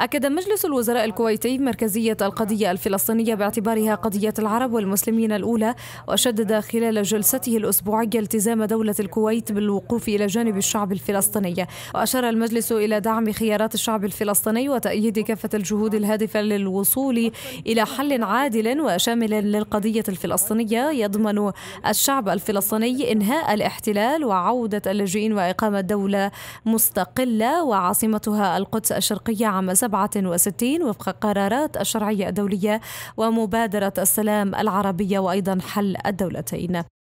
أكد مجلس الوزراء الكويتي مركزية القضية الفلسطينية باعتبارها قضية العرب والمسلمين الأولى وشدد خلال جلسته الأسبوعية التزام دولة الكويت بالوقوف إلى جانب الشعب الفلسطيني وأشار المجلس إلى دعم خيارات الشعب الفلسطيني وتأييد كافة الجهود الهادفة للوصول إلى حل عادل وشامل للقضية الفلسطينية يضمن الشعب الفلسطيني إنهاء الاحتلال وعودة اللاجئين وإقامة دولة مستقلة وعاصمتها القدس الشرقية عام 7 67 وفق قرارات الشرعية الدولية ومبادرة السلام العربية وأيضا حل الدولتين